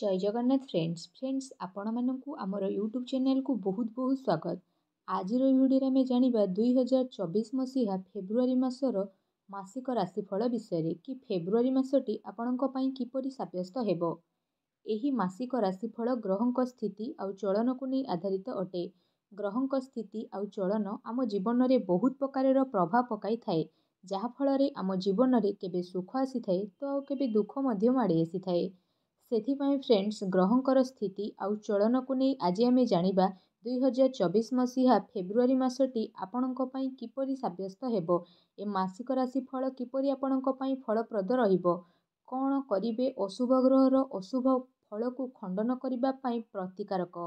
ଜୟ Jagannath friends friends ଆପଣମାନଙ୍କୁ ଆମର YouTube ଚ୍ୟାନେଲ୍କୁ ବହୁତ ବହୁତ ସ୍ୱାଗତ ଆଜିର ଭିଡ଼ିଓରେ ଆମେ ଜାଣିବା ଦୁଇ ହଜାର ଚବିଶ ମସିହା ଫେବୃଆରୀ ମାସର ମାସିକ ରାଶିଫଳ ବିଷୟରେ କି ଫେବୃଆରୀ ମାସଟି ଆପଣଙ୍କ ପାଇଁ କିପରି ସାବ୍ୟସ୍ତ ହେବ ଏହି ମାସିକ ରାଶିଫଳ ଗ୍ରହଙ୍କ ସ୍ଥିତି ଆଉ ଚଳନକୁ ନେଇ ଆଧାରିତ ଅଟେ ଗ୍ରହଙ୍କ ସ୍ଥିତି ଆଉ ଚଳନ ଆମ ଜୀବନରେ ବହୁତ ପ୍ରକାରର ପ୍ରଭାବ ପକାଇଥାଏ ଯାହାଫଳରେ ଆମ ଜୀବନରେ କେବେ ସୁଖ ଆସିଥାଏ ତ ଆଉ କେବେ ଦୁଃଖ ମଧ୍ୟ ମାଡ଼ି ଆସିଥାଏ ସେଥିପାଇଁ ଫ୍ରେଣ୍ଡସ୍ ଗ୍ରହଙ୍କର ସ୍ଥିତି ଆଉ ଚଳନକୁ ନେଇ ଆଜି ଆମେ ଜାଣିବା ଦୁଇହଜାର ଚବିଶ ମସିହା ଫେବୃଆରୀ ମାସଟି ଆପଣଙ୍କ ପାଇଁ କିପରି ସାବ୍ୟସ୍ତ ହେବ ଏ ମାସିକ ରାଶି ଫଳ କିପରି ଆପଣଙ୍କ ପାଇଁ ଫଳପ୍ରଦ ରହିବ କ'ଣ କରିବେ ଅଶୁଭ ଗ୍ରହର ଅଶୁଭ ଫଳକୁ ଖଣ୍ଡନ କରିବା ପାଇଁ ପ୍ରତିକାରକ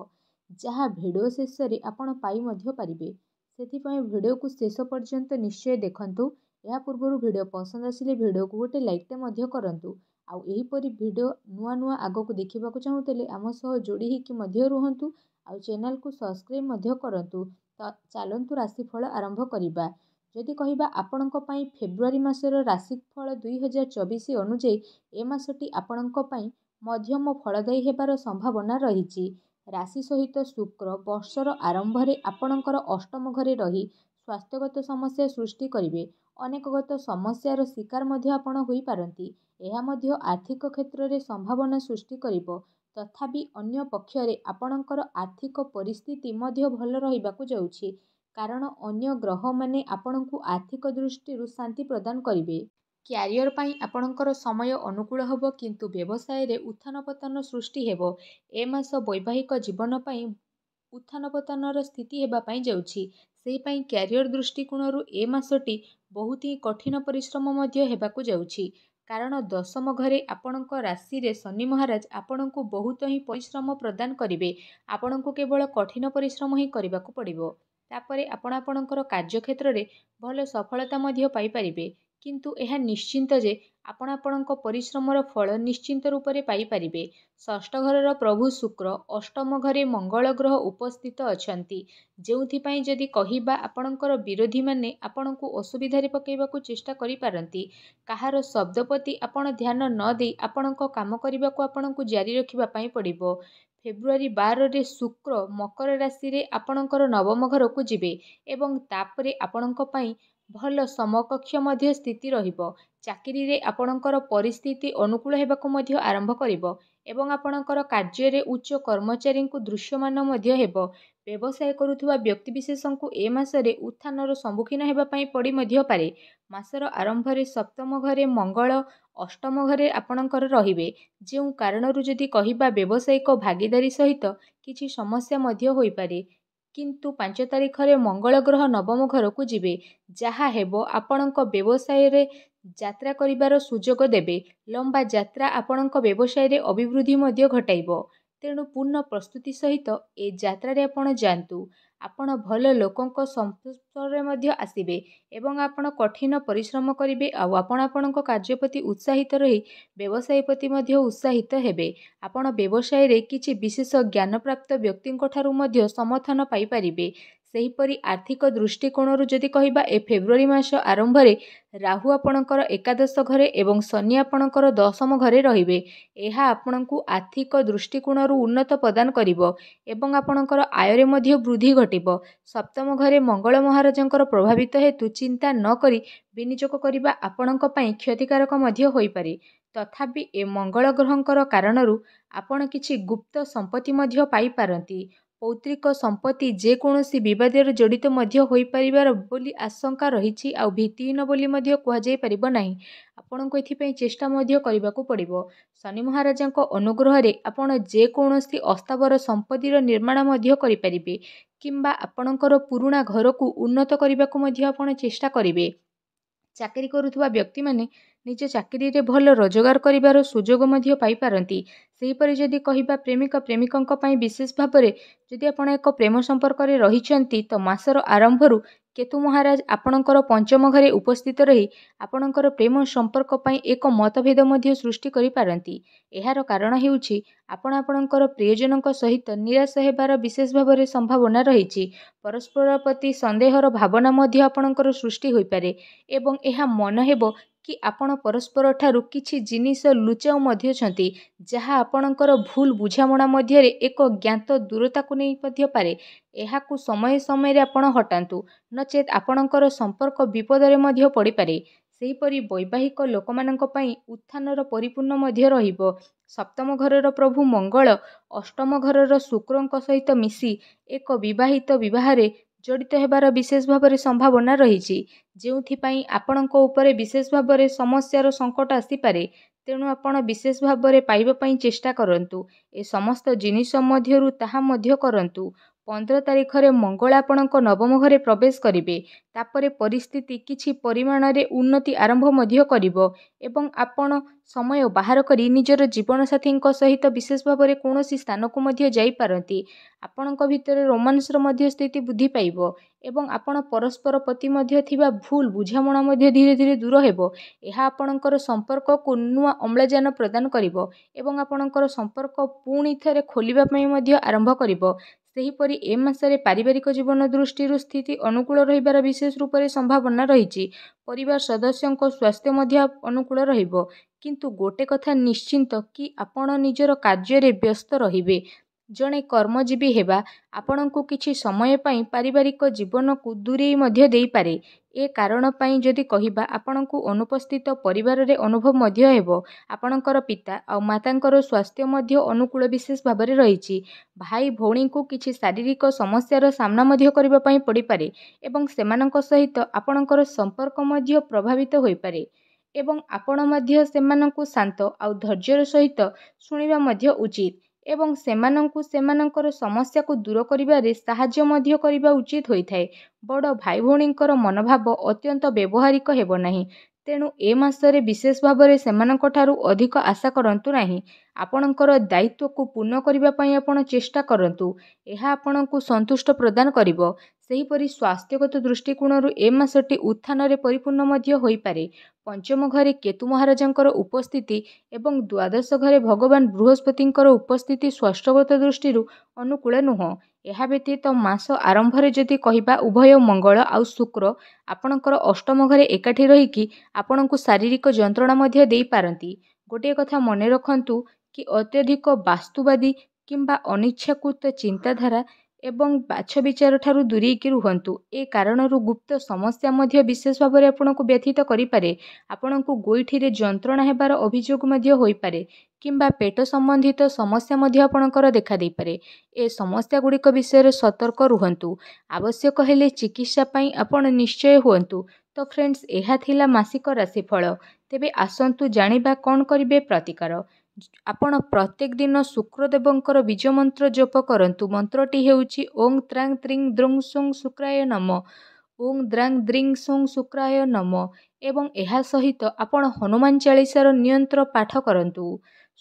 ଯାହା ଭିଡ଼ିଓ ଶେଷରେ ଆପଣ ପାଇ ମଧ୍ୟ ପାରିବେ ସେଥିପାଇଁ ଭିଡ଼ିଓକୁ ଶେଷ ପର୍ଯ୍ୟନ୍ତ ନିଶ୍ଚୟ ଦେଖନ୍ତୁ ଏହା ପୂର୍ବରୁ ଭିଡ଼ିଓ ପସନ୍ଦ ଆସିଲେ ଭିଡ଼ିଓକୁ ଗୋଟେ ଲାଇକ୍ଟେ ମଧ୍ୟ କରନ୍ତୁ ଆଉ ଏହିପରି ଭିଡ଼ିଓ ନୂଆ ନୂଆ ଆଗକୁ ଦେଖିବାକୁ ଚାହୁଁଥିଲେ ଆମ ସହ ଯୋଡ଼ି ହୋଇକି ମଧ୍ୟ ରୁହନ୍ତୁ ଆଉ ଚ୍ୟାନେଲକୁ ସବସ୍କ୍ରାଇବ୍ ମଧ୍ୟ କରନ୍ତୁ ତ ଚାଲନ୍ତୁ ରାଶିଫଳ ଆରମ୍ଭ କରିବା ଯଦି କହିବା ଆପଣଙ୍କ ପାଇଁ ଫେବୃଆରୀ ମାସର ରାଶିଫଳ ହଜାର ଚବିଶ ଅନୁଯାୟୀ ଏ ମାସଟି ଆପଣଙ୍କ ପାଇଁ ମଧ୍ୟମ ଫଳଦାୟୀ ହେବାର ସମ୍ଭାବନା ରହିଛି ରାଶି ସହିତ ଶୁକ୍ର ବର୍ଷର ଆରମ୍ଭରେ ଆପଣଙ୍କର ଅଷ୍ଟମ ଘରେ ରହି ସ୍ୱାସ୍ଥ୍ୟଗତ ସମସ୍ୟା ସୃଷ୍ଟି କରିବେ ଅନେକଗତ ସମସ୍ୟାର ଶିକାର ମଧ୍ୟ ଆପଣ ହୋଇପାରନ୍ତି ଏହା ମଧ୍ୟ ଆର୍ଥିକ କ୍ଷେତ୍ରରେ ସମ୍ଭାବନା ସୃଷ୍ଟି କରିବ ତଥାପି ଅନ୍ୟ ପକ୍ଷରେ ଆପଣଙ୍କର ଆର୍ଥିକ ପରିସ୍ଥିତି ମଧ୍ୟ ଭଲ ରହିବାକୁ ଯାଉଛି କାରଣ ଅନ୍ୟ ଗ୍ରହମାନେ ଆପଣଙ୍କୁ ଆର୍ଥିକ ଦୃଷ୍ଟିରୁ ଶାନ୍ତି ପ୍ରଦାନ କରିବେ କ୍ୟାରିୟର ପାଇଁ ଆପଣଙ୍କର ସମୟ ଅନୁକୂଳ ହେବ କିନ୍ତୁ ବ୍ୟବସାୟରେ ଉତ୍ଥାନ ପତନ ସୃଷ୍ଟି ହେବ ଏ ମାସ ବୈବାହିକ ଜୀବନ ପାଇଁ ଉତ୍ଥାନ ପତନର ସ୍ଥିତି ହେବା ପାଇଁ ଯାଉଛି ସେହିପାଇଁ କ୍ୟାରିୟର ଦୃଷ୍ଟିକୋଣରୁ ଏ ମାସଟି ବହୁତ ହିଁ କଠିନ ପରିଶ୍ରମ ମଧ୍ୟ ହେବାକୁ ଯାଉଛି କାରଣ ଦଶମ ଘରେ ଆପଣଙ୍କ ରାଶିରେ ଶନି ମହାରାଜ ଆପଣଙ୍କୁ ବହୁତ ହିଁ ପରିଶ୍ରମ ପ୍ରଦାନ କରିବେ ଆପଣଙ୍କୁ କେବଳ କଠିନ ପରିଶ୍ରମ ହିଁ କରିବାକୁ ପଡ଼ିବ ତାପରେ ଆପଣ ଆପଣଙ୍କର କାର୍ଯ୍ୟକ୍ଷେତ୍ରରେ ଭଲ ସଫଳତା ମଧ୍ୟ ପାଇପାରିବେ କିନ୍ତୁ ଏହା ନିଶ୍ଚିନ୍ତ ଯେ ଆପଣ ଆପଣଙ୍କ ପରିଶ୍ରମର ଫଳ ନିଶ୍ଚିନ୍ତ ରୂପରେ ପାଇପାରିବେ ଷଷ୍ଠ ଘରର ପ୍ରଭୁ ଶୁକ୍ର ଅଷ୍ଟମ ଘରେ ମଙ୍ଗଳ ଗ୍ରହ ଉପସ୍ଥିତ ଅଛନ୍ତି ଯେଉଁଥିପାଇଁ ଯଦି କହିବା ଆପଣଙ୍କର ବିରୋଧୀମାନେ ଆପଣଙ୍କୁ ଅସୁବିଧାରେ ପକାଇବାକୁ ଚେଷ୍ଟା କରିପାରନ୍ତି କାହାର ଶବ୍ଦ ପ୍ରତି ଆପଣ ଧ୍ୟାନ ନ ଦେଇ ଆପଣଙ୍କ କାମ କରିବାକୁ ଆପଣଙ୍କୁ ଜାରି ରଖିବା ପାଇଁ ପଡ଼ିବ ଫେବୃଆରୀ ବାରରେ ଶୁକ୍ର ମକର ରାଶିରେ ଆପଣଙ୍କର ନବମ ଘରକୁ ଯିବେ ଏବଂ ତାପରେ ଆପଣଙ୍କ ପାଇଁ ଭଲ ସମକକ୍ଷ ମଧ୍ୟ ସ୍ଥିତି ରହିବ ଚାକିରିରେ ଆପଣଙ୍କର ପରିସ୍ଥିତି ଅନୁକୂଳ ହେବାକୁ ମଧ୍ୟ ଆରମ୍ଭ କରିବ ଏବଂ ଆପଣଙ୍କର କାର୍ଯ୍ୟରେ ଉଚ୍ଚ କର୍ମଚାରୀଙ୍କୁ ଦୃଶ୍ୟମାନ ମଧ୍ୟ ହେବ ବ୍ୟବସାୟ କରୁଥିବା ବ୍ୟକ୍ତିବିଶେଷଙ୍କୁ ଏ ମାସରେ ଉତ୍ଥାନର ସମ୍ମୁଖୀନ ହେବା ପାଇଁ ପଡ଼ି ମଧ୍ୟ ପାରେ ମାସର ଆରମ୍ଭରେ ସପ୍ତମ ଘରେ ମଙ୍ଗଳ ଅଷ୍ଟମ ଘରେ ଆପଣଙ୍କର ରହିବେ ଯେଉଁ କାରଣରୁ ଯଦି କହିବା ବ୍ୟବସାୟିକ ଭାଗିଦାରୀ ସହିତ କିଛି ସମସ୍ୟା ମଧ୍ୟ ହୋଇପାରେ କିନ୍ତୁ ପାଞ୍ଚ ତାରିଖରେ ମଙ୍ଗଳ ଗ୍ରହ ନବମ ଘରକୁ ଯିବେ ଯାହା ହେବ ଆପଣଙ୍କ ବ୍ୟବସାୟରେ ଯାତ୍ରା କରିବାର ସୁଯୋଗ ଦେବେ ଲମ୍ବା ଯାତ୍ରା ଆପଣଙ୍କ ବ୍ୟବସାୟରେ ଅଭିବୃଦ୍ଧି ମଧ୍ୟ ଘଟାଇବ ତେଣୁ ପୂର୍ଣ୍ଣ ପ୍ରସ୍ତୁତି ସହିତ ଏ ଯାତ୍ରାରେ ଆପଣ ଯାଆନ୍ତୁ ଆପଣ ଭଲ ଲୋକଙ୍କ ସଂସ୍ପର୍ଶରେ ମଧ୍ୟ ଆସିବେ ଏବଂ ଆପଣ କଠିନ ପରିଶ୍ରମ କରିବେ ଆଉ ଆପଣ ଆପଣଙ୍କ କାର୍ଯ୍ୟ ପ୍ରତି ଉତ୍ସାହିତ ରହି ବ୍ୟବସାୟ ପ୍ରତି ମଧ୍ୟ ଉତ୍ସାହିତ ହେବେ ଆପଣ ବ୍ୟବସାୟରେ କିଛି ବିଶେଷ ଜ୍ଞାନପ୍ରାପ୍ତ ବ୍ୟକ୍ତିଙ୍କ ଠାରୁ ମଧ୍ୟ ସମର୍ଥନ ପାଇପାରିବେ ସେହିପରି ଆର୍ଥିକ ଦୃଷ୍ଟିକୋଣରୁ ଯଦି କହିବା ଏ ଫେବୃଆରୀ ମାସ ଆରମ୍ଭରେ ରାହୁ ଆପଣଙ୍କର ଏକାଦଶ ଘରେ ଏବଂ ଶନି ଆପଣଙ୍କର ଦଶମ ଘରେ ରହିବେ ଏହା ଆପଣଙ୍କୁ ଆର୍ଥିକ ଦୃଷ୍ଟିକୋଣରୁ ଉନ୍ନତ ପ୍ରଦାନ କରିବ ଏବଂ ଆପଣଙ୍କର ଆୟରେ ମଧ୍ୟ ବୃଦ୍ଧି ଘଟିବ ସପ୍ତମ ଘରେ ମଙ୍ଗଳ ମହାରାଜଙ୍କର ପ୍ରଭାବିତ ହେତୁ ଚିନ୍ତା ନକରି ବିନିଯୋଗ କରିବା ଆପଣଙ୍କ ପାଇଁ କ୍ଷତିକାରକ ମଧ୍ୟ ହୋଇପାରେ ତଥାପି ଏ ମଙ୍ଗଳ ଗ୍ରହଙ୍କର କାରଣରୁ ଆପଣ କିଛି ଗୁପ୍ତ ସମ୍ପତ୍ତି ମଧ୍ୟ ପାଇପାରନ୍ତି ପୌତ୍ରିକ ସମ୍ପତ୍ତି ଯେକୌଣସି ବିବାଦରେ ଜଡ଼ିତ ମଧ୍ୟ ହୋଇପାରିବାର ବୋଲି ଆଶଙ୍କା ରହିଛି ଆଉ ଭିତ୍ତିହୀନ ବୋଲି ମଧ୍ୟ କୁହାଯାଇପାରିବ ନାହିଁ ଆପଣଙ୍କୁ ଏଥିପାଇଁ ଚେଷ୍ଟା ମଧ୍ୟ କରିବାକୁ ପଡ଼ିବ ଶନି ମହାରାଜାଙ୍କ ଅନୁଗ୍ରହରେ ଆପଣ ଯେକୌଣସି ଅସ୍ତାବର ସମ୍ପତ୍ତିର ନିର୍ମାଣ ମଧ୍ୟ କରିପାରିବେ କିମ୍ବା ଆପଣଙ୍କର ପୁରୁଣା ଘରକୁ ଉନ୍ନତ କରିବାକୁ ମଧ୍ୟ ଆପଣ ଚେଷ୍ଟା କରିବେ ଚାକିରି କରୁଥିବା ବ୍ୟକ୍ତିମାନେ ନିଜ ଚାକିରିରେ ଭଲ ରୋଜଗାର କରିବାର ସୁଯୋଗ ମଧ୍ୟ ପାଇପାରନ୍ତି ସେହିପରି ଯଦି କହିବା ପ୍ରେମିକ ପ୍ରେମିକଙ୍କ ପାଇଁ ବିଶେଷ ଭାବରେ ଯଦି ଆପଣ ଏକ ପ୍ରେମ ସମ୍ପର୍କରେ ରହିଛନ୍ତି ତ ମାସର ଆରମ୍ଭରୁ କେତୁ ମହାରାଜ ଆପଣଙ୍କର ପଞ୍ଚମ ଘରେ ଉପସ୍ଥିତ ରହି ଆପଣଙ୍କର ପ୍ରେମ ସମ୍ପର୍କ ପାଇଁ ଏକ ମତଭେଦ ମଧ୍ୟ ସୃଷ୍ଟି କରିପାରନ୍ତି ଏହାର କାରଣ ହେଉଛି ଆପଣ ଆପଣଙ୍କର ପ୍ରିୟଜନଙ୍କ ସହିତ ନିରାଶ ହେବାର ବିଶେଷ ଭାବରେ ସମ୍ଭାବନା ରହିଛି ପରସ୍ପର ପ୍ରତି ସନ୍ଦେହର ଭାବନା ମଧ୍ୟ ଆପଣଙ୍କର ସୃଷ୍ଟି ହୋଇପାରେ ଏବଂ ଏହା ମନ ହେବ କି ଆପଣ ପରସ୍ପର ଠାରୁ କିଛି ଜିନିଷ ଲୁଚାଉ ମଧ୍ୟ ଅଛନ୍ତି ଯାହା ଆପଣଙ୍କର ଭୁଲ ବୁଝାମଣା ମଧ୍ୟରେ ଏକ ଜ୍ଞାତ ଦୂରତାକୁ ନେଇ ମଧ୍ୟ ପାରେ ଏହାକୁ ସମୟ ସମୟରେ ଆପଣ ହଟାନ୍ତୁ ନଚେତ୍ ଆପଣଙ୍କର ସମ୍ପର୍କ ବିପଦରେ ମଧ୍ୟ ପଡ଼ିପାରେ ସେହିପରି ବୈବାହିକ ଲୋକମାନଙ୍କ ପାଇଁ ଉତ୍ଥାନର ପରିପୂର୍ଣ୍ଣ ମଧ୍ୟ ରହିବ ସପ୍ତମ ଘରର ପ୍ରଭୁ ମଙ୍ଗଳ ଅଷ୍ଟମ ଘରର ଶୁକ୍ରଙ୍କ ସହିତ ମିଶି ଏକ ବିବାହିତ ବିବାହରେ ଜଡ଼ିତ ହେବାର ବିଶେଷ ଭାବରେ ସମ୍ଭାବନା ରହିଛି ଯେଉଁଥିପାଇଁ ଆପଣଙ୍କ ଉପରେ ବିଶେଷ ଭାବରେ ସମସ୍ୟାର ସଙ୍କଟ ଆସିପାରେ ତେଣୁ ଆପଣ ବିଶେଷ ଭାବରେ ପାଇବା ପାଇଁ ଚେଷ୍ଟା କରନ୍ତୁ ଏ ସମସ୍ତ ଜିନିଷ ମଧ୍ୟରୁ ତାହା ମଧ୍ୟ କରନ୍ତୁ ପନ୍ଦର ତାରିଖରେ ମଙ୍ଗଳ ଆପଣଙ୍କ ନବମ ଘରେ ପ୍ରବେଶ କରିବେ ତାପରେ ପରିସ୍ଥିତି କିଛି ପରିମାଣରେ ଉନ୍ନତି ଆରମ୍ଭ ମଧ୍ୟ କରିବ ଏବଂ ଆପଣ ସମୟ ବାହାର କରି ନିଜର ଜୀବନସାଥୀଙ୍କ ସହିତ ବିଶେଷ ଭାବରେ କୌଣସି ସ୍ଥାନକୁ ମଧ୍ୟ ଯାଇପାରନ୍ତି ଆପଣଙ୍କ ଭିତରେ ରୋମାନ୍ସର ମଧ୍ୟ ସ୍ଥିତି ବୃଦ୍ଧି ପାଇବ ଏବଂ ଆପଣ ପରସ୍ପର ପ୍ରତି ମଧ୍ୟ ଥିବା ଭୁଲ ବୁଝାମଣା ମଧ୍ୟ ଧୀରେ ଧୀରେ ଦୂର ହେବ ଏହା ଆପଣଙ୍କର ସମ୍ପର୍କକୁ ନୂଆ ଅମ୍ଳଜାନ ପ୍ରଦାନ କରିବ ଏବଂ ଆପଣଙ୍କର ସମ୍ପର୍କ ପୁଣି ଥରେ ଖୋଲିବା ପାଇଁ ମଧ୍ୟ ଆରମ୍ଭ କରିବ ସେହିପରି ଏ ମାସରେ ପାରିବାରିକ ଜୀବନ ଦୃଷ୍ଟିରୁ ସ୍ଥିତି ଅନୁକୂଳ ରହିବାର ବିଶେଷ ରୂପରେ ସମ୍ଭାବନା ରହିଛି ପରିବାର ସଦସ୍ୟଙ୍କ ସ୍ୱାସ୍ଥ୍ୟ ମଧ୍ୟ ଅନୁକୂଳ ରହିବ କିନ୍ତୁ ଗୋଟେ କଥା ନିଶ୍ଚିନ୍ତ କି ଆପଣ ନିଜର କାର୍ଯ୍ୟରେ ବ୍ୟସ୍ତ ରହିବେ ଜଣେ କର୍ମଜୀବୀ ହେବା ଆପଣଙ୍କୁ କିଛି ସମୟ ପାଇଁ ପାରିବାରିକ ଜୀବନକୁ ଦୂରେଇ ମଧ୍ୟ ଦେଇପାରେ ଏ କାରଣ ପାଇଁ ଯଦି କହିବା ଆପଣଙ୍କୁ ଅନୁପସ୍ଥିତ ପରିବାରରେ ଅନୁଭବ ମଧ୍ୟ ହେବ ଆପଣଙ୍କର ପିତା ଆଉ ମାତାଙ୍କର ସ୍ୱାସ୍ଥ୍ୟ ମଧ୍ୟ ଅନୁକୂଳ ବିଶେଷ ଭାବରେ ରହିଛି ଭାଇ ଭଉଣୀଙ୍କୁ କିଛି ଶାରୀରିକ ସମସ୍ୟାର ସାମ୍ନା ମଧ୍ୟ କରିବା ପାଇଁ ପଡ଼ିପାରେ ଏବଂ ସେମାନଙ୍କ ସହିତ ଆପଣଙ୍କର ସମ୍ପର୍କ ମଧ୍ୟ ପ୍ରଭାବିତ ହୋଇପାରେ ଏବଂ ଆପଣ ମଧ୍ୟ ସେମାନଙ୍କୁ ଶାନ୍ତ ଆଉ ଧୈର୍ଯ୍ୟର ସହିତ ଶୁଣିବା ମଧ୍ୟ ଉଚିତ ଏବଂ ସେମାନଙ୍କୁ ସେମାନଙ୍କର ସମସ୍ୟାକୁ ଦୂର କରିବାରେ ସାହାଯ୍ୟ ମଧ୍ୟ କରିବା ଉଚିତ ହୋଇଥାଏ ବଡ଼ ଭାଇ ଭଉଣୀଙ୍କର ମନୋଭାବ ଅତ୍ୟନ୍ତ ବ୍ୟବହାରିକ ହେବ ନାହିଁ ତେଣୁ ଏ ମାସରେ ବିଶେଷ ଭାବରେ ସେମାନଙ୍କଠାରୁ ଅଧିକ ଆଶା କରନ୍ତୁ ନାହିଁ ଆପଣଙ୍କର ଦାୟିତ୍ୱକୁ ପୂର୍ଣ୍ଣ କରିବା ପାଇଁ ଆପଣ ଚେଷ୍ଟା କରନ୍ତୁ ଏହା ଆପଣଙ୍କୁ ସନ୍ତୁଷ୍ଟ ପ୍ରଦାନ କରିବ ସେହିପରି ସ୍ୱାସ୍ଥ୍ୟଗତ ଦୃଷ୍ଟିକୋଣରୁ ଏ ମାସଟି ଉତ୍ଥାନରେ ପରିପୂର୍ଣ୍ଣ ମଧ୍ୟ ହୋଇପାରେ ପଞ୍ଚମ ଘରେ କେତୁ ମହାରାଜାଙ୍କର ଉପସ୍ଥିତି ଏବଂ ଦ୍ୱାଦଶ ଘରେ ଭଗବାନ ବୃହସ୍ପତିଙ୍କର ଉପସ୍ଥିତି ସ୍ୱାସ୍ଥ୍ୟଗତ ଦୃଷ୍ଟିରୁ ଅନୁକୂଳ ନୁହଁ ଏହା ବ୍ୟତୀତ ମାସ ଆରମ୍ଭରେ ଯଦି କହିବା ଉଭୟ ମଙ୍ଗଳ ଆଉ ଶୁକ୍ର ଆପଣଙ୍କର ଅଷ୍ଟମ ଘରେ ଏକାଠି ରହିକି ଆପଣଙ୍କୁ ଶାରୀରିକ ଯନ୍ତ୍ରଣା ମଧ୍ୟ ଦେଇପାରନ୍ତି ଗୋଟିଏ କଥା ମନେ ରଖନ୍ତୁ କି ଅତ୍ୟଧିକ ବାସ୍ତୁବାଦୀ କିମ୍ବା ଅନିଚ୍ଛାକୃତ ଚିନ୍ତାଧାରା ଏବଂ ବାଛ ବିଚାର ଠାରୁ ଦୂରେଇକି ରୁହନ୍ତୁ ଏ କାରଣରୁ ଗୁପ୍ତ ସମସ୍ୟା ମଧ୍ୟ ବିଶେଷ ଭାବରେ ଆପଣଙ୍କୁ ବ୍ୟଥିତ କରିପାରେ ଆପଣଙ୍କୁ ଗୋଇଠିରେ ଯନ୍ତ୍ରଣା ହେବାର ଅଭିଯୋଗ ମଧ୍ୟ ହୋଇପାରେ କିମ୍ବା ପେଟ ସମ୍ବନ୍ଧିତ ସମସ୍ୟା ମଧ୍ୟ ଆପଣଙ୍କର ଦେଖାଦେଇପାରେ ଏ ସମସ୍ୟା ଗୁଡ଼ିକ ବିଷୟରେ ସତର୍କ ରୁହନ୍ତୁ ଆବଶ୍ୟକ ହେଲେ ଚିକିତ୍ସା ପାଇଁ ଆପଣ ନିଶ୍ଚୟ ହୁଅନ୍ତୁ ତ ଫ୍ରେଣ୍ଡସ୍ ଏହା ଥିଲା ମାସିକ ରାଶିଫଳ ତେବେ ଆସନ୍ତୁ ଜାଣିବା କ'ଣ କରିବେ ପ୍ରତିକାର ଆପଣ ପ୍ରତ୍ୟେକ ଦିନ ଶୁକ୍ରଦେବଙ୍କର ବୀଜ ମନ୍ତ୍ର ଜପ କରନ୍ତୁ ମନ୍ତ୍ରଟି ହେଉଛି ଓଂ ତ୍ରାଂ ତ୍ରିଂ ଦୃଂ ସୁଂ ଶୁକ୍ରାୟ ନମ ଓଂ ଦ୍ରାଂ ଦ୍ରିଂ ସୁଂ ଶୁକ୍ରାୟ ନମ ଏବଂ ଏହା ସହିତ ଆପଣ ହନୁମାନ ଚାଳିଶାର ନିୟନ୍ତ୍ର ପାଠ କରନ୍ତୁ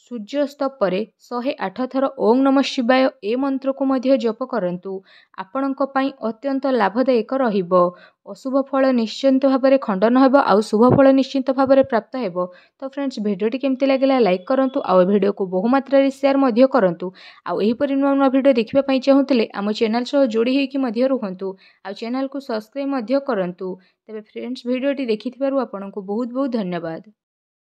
ସୂର୍ଯ୍ୟାସ୍ତ ପରେ ଶହେ ଆଠ ଥର ଓଂ ନମ ଶିବାୟ ଏ ମନ୍ତ୍ରକୁ ମଧ୍ୟ ଜପ କରନ୍ତୁ ଆପଣଙ୍କ ପାଇଁ ଅତ୍ୟନ୍ତ ଲାଭଦାୟକ ରହିବ ଅଶୁଭ ଫଳ ନିଶ୍ଚିନ୍ତ ଭାବରେ ଖଣ୍ଡନ ହେବ ଆଉ ଶୁଭ ଫଳ ନିଶ୍ଚିନ୍ତ ଭାବରେ ପ୍ରାପ୍ତ ହେବ ତ ଫ୍ରେଣ୍ଡସ୍ ଭିଡ଼ିଓଟି କେମିତି ଲାଗିଲା ଲାଇକ୍ କରନ୍ତୁ ଆଉ ଏ ଭିଡ଼ିଓକୁ ବହୁ ମାତ୍ରାରେ ସେୟାର ମଧ୍ୟ କରନ୍ତୁ ଆଉ ଏହିପରି ନୂଆ ନୂଆ ଭିଡ଼ିଓ ଦେଖିବା ପାଇଁ ଚାହୁଁଥିଲେ ଆମ ଚ୍ୟାନେଲ୍ ସହ ଯୋଡ଼ି ହୋଇକି ମଧ୍ୟ ରୁହନ୍ତୁ ଆଉ ଚ୍ୟାନେଲ୍କୁ ସବସ୍କ୍ରାଇବ୍ ମଧ୍ୟ କରନ୍ତୁ ତେବେ ଫ୍ରେଣ୍ଡସ୍ ଭିଡ଼ିଓଟି ଦେଖିଥିବାରୁ ଆପଣଙ୍କୁ ବହୁତ ବହୁତ ଧନ୍ୟବାଦ